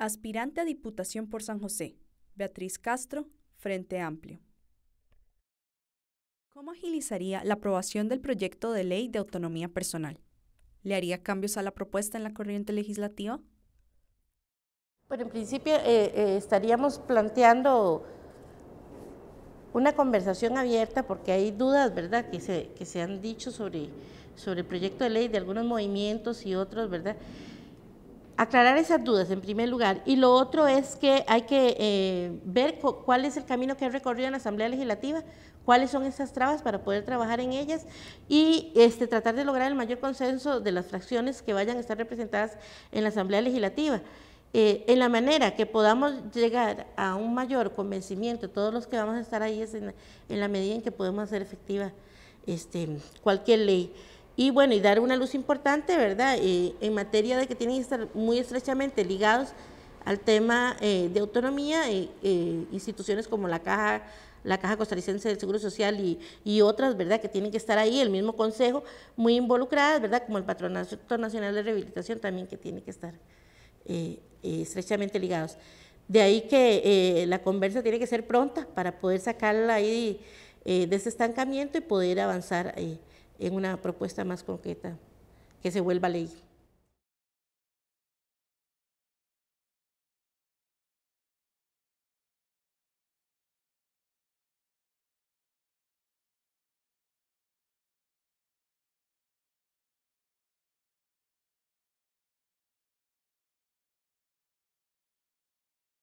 Aspirante a Diputación por San José, Beatriz Castro, Frente Amplio. ¿Cómo agilizaría la aprobación del proyecto de ley de autonomía personal? ¿Le haría cambios a la propuesta en la corriente legislativa? Bueno, en principio eh, eh, estaríamos planteando una conversación abierta porque hay dudas, ¿verdad?, que se, que se han dicho sobre, sobre el proyecto de ley de algunos movimientos y otros, ¿verdad? aclarar esas dudas en primer lugar. Y lo otro es que hay que eh, ver cuál es el camino que ha recorrido en la Asamblea Legislativa, cuáles son esas trabas para poder trabajar en ellas y este, tratar de lograr el mayor consenso de las fracciones que vayan a estar representadas en la Asamblea Legislativa. Eh, en la manera que podamos llegar a un mayor convencimiento, todos los que vamos a estar ahí es en, la medida en que podemos hacer efectiva este, cualquier ley. Y bueno, y dar una luz importante, ¿verdad? en materia de que tienen que estar muy estrechamente ligados al tema eh, de autonomía, eh, eh, instituciones como la Caja la Caja Costarricense del Seguro Social y, y, otras, ¿verdad?, que tienen que estar ahí, el mismo Consejo, muy involucradas, ¿verdad?, como el Patronato Nacional de Rehabilitación también que tiene que estar eh, estrechamente ligados. De ahí que la conversa tiene que ser pronta para poder sacarla ahí de ese estancamiento y poder avanzar ahí en una propuesta más concreta que se vuelva ley.